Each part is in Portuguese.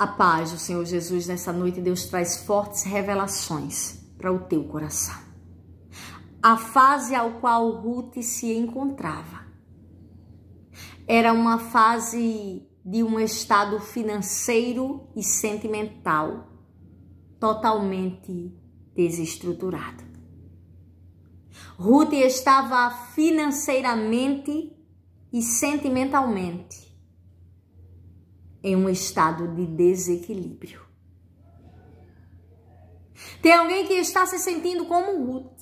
A paz do Senhor Jesus nessa noite, Deus traz fortes revelações para o teu coração. A fase ao qual Ruth se encontrava era uma fase de um estado financeiro e sentimental totalmente desestruturado. Ruth estava financeiramente e sentimentalmente em um estado de desequilíbrio. Tem alguém que está se sentindo como Ruth.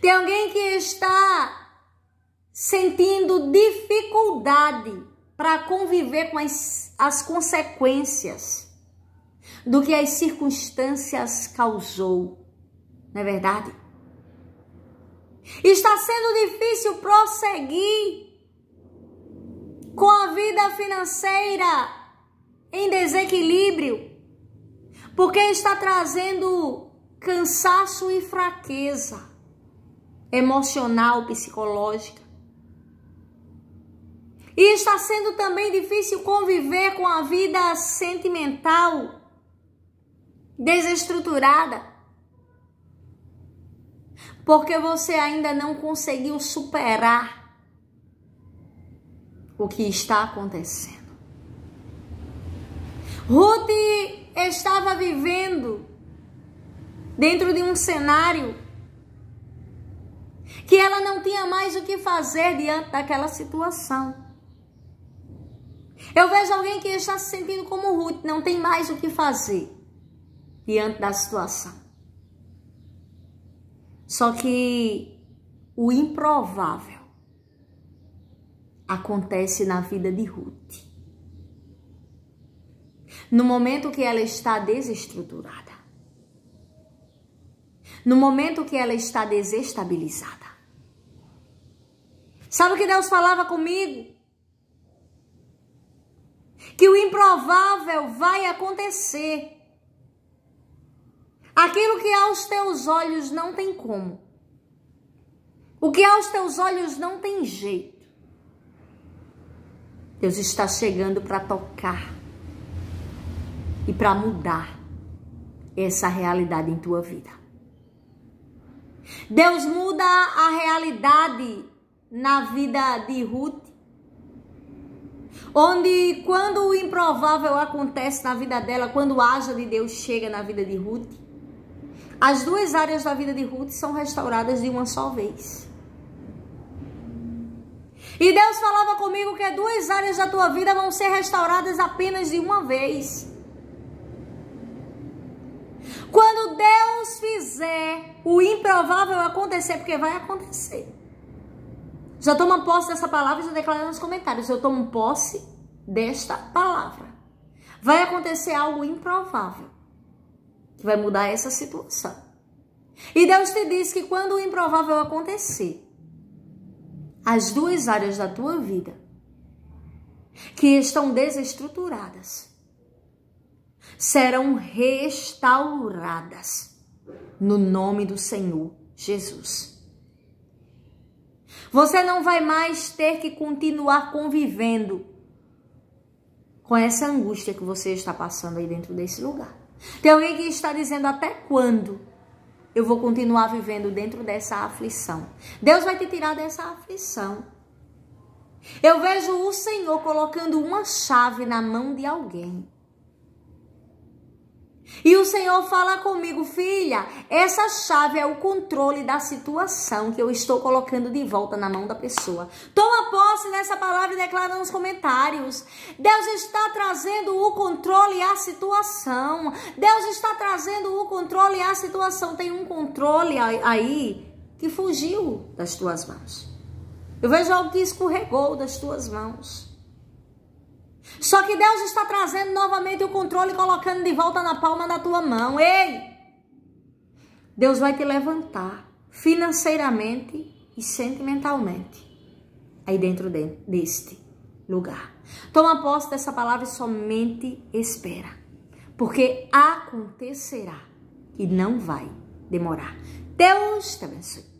Tem alguém que está sentindo dificuldade para conviver com as, as consequências do que as circunstâncias causou. Não é verdade? Está sendo difícil prosseguir com a vida financeira em desequilíbrio, porque está trazendo cansaço e fraqueza emocional, psicológica. E está sendo também difícil conviver com a vida sentimental desestruturada. Porque você ainda não conseguiu superar o que está acontecendo. Ruth estava vivendo dentro de um cenário que ela não tinha mais o que fazer diante daquela situação. Eu vejo alguém que está se sentindo como Ruth, não tem mais o que fazer diante da situação. Só que o improvável acontece na vida de Ruth. No momento que ela está desestruturada. No momento que ela está desestabilizada. Sabe o que Deus falava comigo? Que o improvável vai acontecer. Aquilo que aos teus olhos não tem como. O que aos teus olhos não tem jeito Deus está chegando para tocar e para mudar essa realidade em tua vida. Deus muda a realidade na vida de Ruth, onde quando o improvável acontece na vida dela, quando o haja de Deus chega na vida de Ruth, as duas áreas da vida de Ruth são restauradas de uma só vez. E Deus falava comigo que duas áreas da tua vida vão ser restauradas apenas de uma vez. Quando Deus fizer o improvável acontecer, porque vai acontecer. Já toma posse dessa palavra e já declara nos comentários. Eu tomo posse desta palavra. Vai acontecer algo improvável que vai mudar essa situação. E Deus te diz que quando o improvável acontecer, as duas áreas da tua vida que estão desestruturadas serão restauradas no nome do Senhor Jesus. Você não vai mais ter que continuar convivendo com essa angústia que você está passando aí dentro desse lugar. Tem alguém que está dizendo até quando? eu vou continuar vivendo dentro dessa aflição. Deus vai te tirar dessa aflição. Eu vejo o Senhor colocando uma chave na mão de alguém e o Senhor fala comigo, filha, essa chave é o controle da situação que eu estou colocando de volta na mão da pessoa. Toma posse nessa palavra e declara nos comentários. Deus está trazendo o controle à situação. Deus está trazendo o controle à situação. Tem um controle aí que fugiu das tuas mãos. Eu vejo algo que escorregou das tuas mãos. Só que Deus está trazendo novamente o controle e colocando de volta na palma da tua mão. Ei! Deus vai te levantar financeiramente e sentimentalmente aí dentro de, deste lugar. Toma posse dessa palavra e somente espera, porque acontecerá e não vai demorar. Deus te abençoe.